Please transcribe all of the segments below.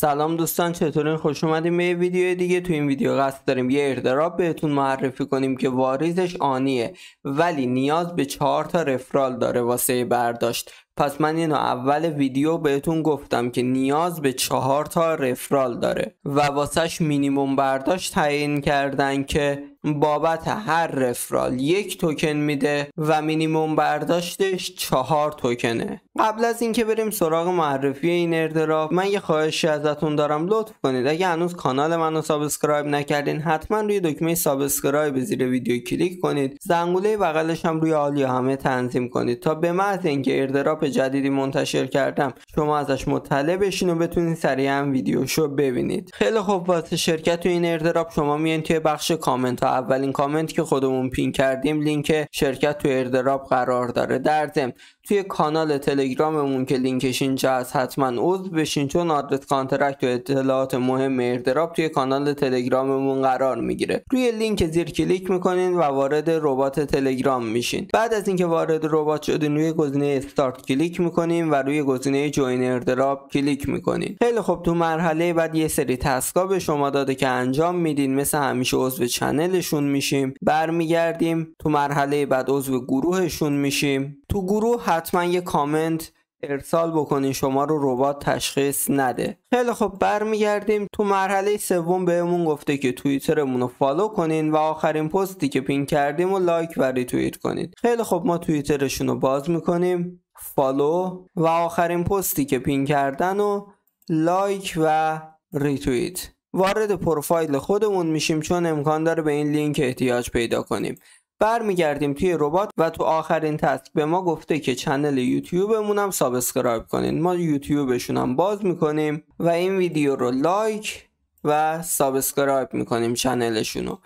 سلام دوستان چطورین خوش اومدیم به ویدیو دیگه تو این ویدیو قصد داریم یه اردراب بهتون معرفی کنیم که واریزش آنیه ولی نیاز به چهار تا رفرال داره واسه برداشت پس من اینو اول ویدیو بهتون گفتم که نیاز به چهار تا رفرال داره و واسش مینیموم برداشت تعیین کردن که بابت هر رفرال یک توکن میده و مینیموم برداشتش چهار توکنه قبل از اینکه بریم سراغ معرفی این اردراف من یه خواهشی ازتون دارم لطف کنید اگه هنوز کانال منو سابسکرایب نکردین حتما روی دکمه سابسکرایب زیر ویدیو کلیک کنید زنگوله بغلش هم روی یا همه تنظیم کنید تا به محض اینکه اردراف جدیدی منتشر کردم شما ازش مطلع بشین و بتونین سریع هم ویدیوشو ببینید خیلی خوب واسه شرکت تو این اردراب شما میان توی بخش کامنت ها اولین کامنت که خودمون پین کردیم لینک شرکت تو اردراب قرار داره در ضمن توی کانال تلگراممون که لینکش اینجا هست حتما عضو بشین چون آدرس کانترکت و اطلاعات مهم اردراب توی کانال تلگراممون قرار میگیره روی لینک زیر کلیک میکنین و وارد ربات تلگرام میشین بعد از اینکه وارد ربات شدین روی گزینه استارت کلیک میکنیم و روی گزینه جوینر دراپ کلیک میکنیم. خیلی خب تو مرحله بعد یه سری تسکا به شما داده که انجام میدین مثل همیشه عضو چنلشون میشیم برمیگردیم تو مرحله بعد عضو گروهشون میشیم تو گروه حتما یه کامنت ارسال بکنین شما رو ربات تشخیص نده خیلی خب برمیگردیم تو مرحله سوم بهمون گفته که توییترمون رو فالو کنین و آخرین پستی که پین کردیم و لایک و ریتوییت کنید خیلی خب ما توییترشون رو باز میکنیم فالو و آخرین پستی که پین کردن و لایک و ریتویت وارد پروفایل خودمون میشیم چون امکان داره به این لینک احتیاج پیدا کنیم برمیگردیم توی ربات و تو آخرین تسک به ما گفته که چنل یوتیوبمون هم سابسکرایب کنین ما یوتیوبشون هم باز میکنیم و این ویدیو رو لایک و سابسکرایب میکنیم چنلشونو رو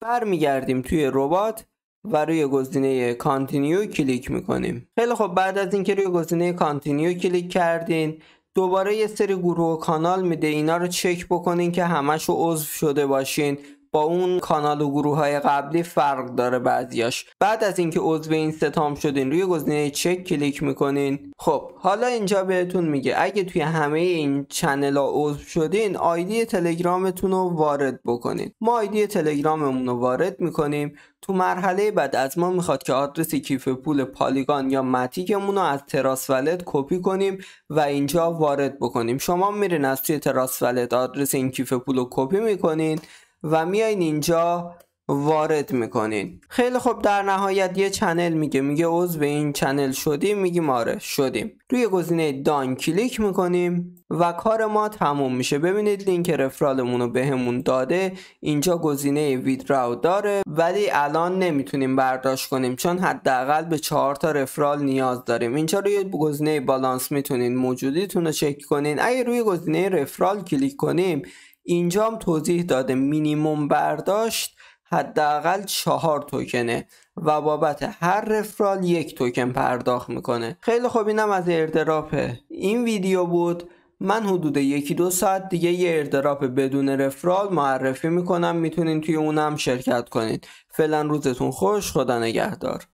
برمیگردیم توی ربات و روی گزینه کانتینیو کلیک میکنیم خیلی خب بعد از اینکه روی گزینه کانتینیو کلیک کردین دوباره یه سری گروه و کانال میده اینا رو چک بکنین که همش عضو شده باشین با اون کانال و گروه های قبلی فرق داره بعضیاش بعد از اینکه عضو این ستام شدین روی گزینه چک کلیک میکنین خب حالا اینجا بهتون میگه اگه توی همه این چنل ها عضو شدین آیدی تلگرامتون رو وارد بکنین ما آیدی تلگراممون رو وارد میکنیم تو مرحله بعد از ما میخواد که آدرس کیف پول پالیگان یا متیکمون رو از تراس ولت کپی کنیم و اینجا وارد بکنیم شما میرین از توی تراس ولت آدرس این کیف پول رو کپی میکنین و میایین اینجا وارد میکنین خیلی خب در نهایت یه چنل میگه میگه عضو به این چنل شدیم میگیم آره شدیم روی گزینه دان کلیک میکنیم و کار ما تموم میشه ببینید لینک رفرالمون رو بهمون داده اینجا گزینه ویدراو داره ولی الان نمیتونیم برداشت کنیم چون حداقل به چهار تا رفرال نیاز داریم اینجا روی گزینه بالانس میتونین موجودیتون رو چک کنین اگه روی گزینه رفرال کلیک کنیم اینجا توضیح داده مینیموم برداشت حداقل چهار توکنه و بابت هر رفرال یک توکن پرداخت میکنه خیلی خوب اینم از اردراپه این ویدیو بود من حدود یکی دو ساعت دیگه یه اردراپ بدون رفرال معرفی میکنم میتونین توی اونم شرکت کنید فعلا روزتون خوش خدا نگهدار